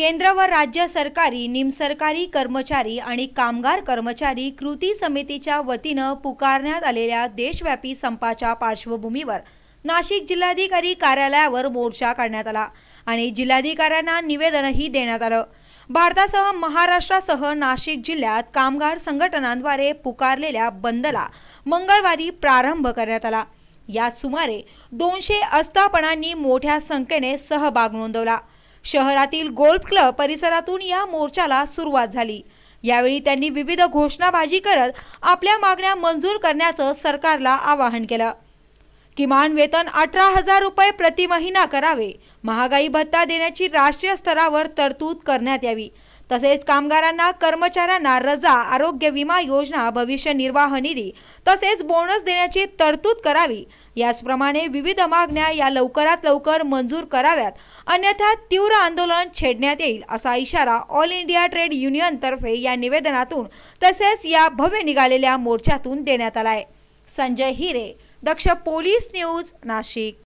केंद्र व राज्य सरकारी निमसरकारी कर्मचारी आणि कामगार कर्मचारी कृती समितीच्या वतीनं पुकारण्यात आलेल्या देशव्यापी संपाच्या पार्श्वभूमीवर नाशिक जिल्हाधिकारी कार्यालयावर मोर्चा काढण्यात आला आणि जिल्हाधिकाऱ्यांना निवेदनही देण्यात आलं भारतासह महाराष्ट्रासह नाशिक जिल्ह्यात कामगार संघटनांद्वारे पुकारलेल्या बंदला मंगळवारी प्रारंभ करण्यात आला यात सुमारे दोनशे आस्थापनांनी मोठ्या संख्येने सहभाग नोंदवला शहरातील गोल्फ क्लब परिसरातून या मोर्चाला सुरुवात झाली यावेळी त्यांनी विविध घोषणाबाजी करत आपल्या मागण्या मंजूर करण्याचं सरकारला आवाहन केलं किमान वेतन अठरा हजार रुपये प्रति महिना करावे महागाई भत्ता देण्याची राष्ट्रीय स्तरावर तरतूद करण्यात यावी तसेच कामगारांना कर्मचाऱ्यांना रजा आरोग्य विमा योजना भविष्य निर्वाह निधी तसेच बोनस देण्याची तरतूद करावी याचप्रमाणे विविध मागण्या या लवकरात लवकर मंजूर कराव्यात अन्यथा तीव्र आंदोलन छेडण्यात येईल असा इशारा ऑल इंडिया ट्रेड युनियन तर्फे या निवेदनातून तसेच या भव्य निघालेल्या मोर्चातून देण्यात आला आहे संजय हिरे दक्ष पोलीस न्यूज नाशिक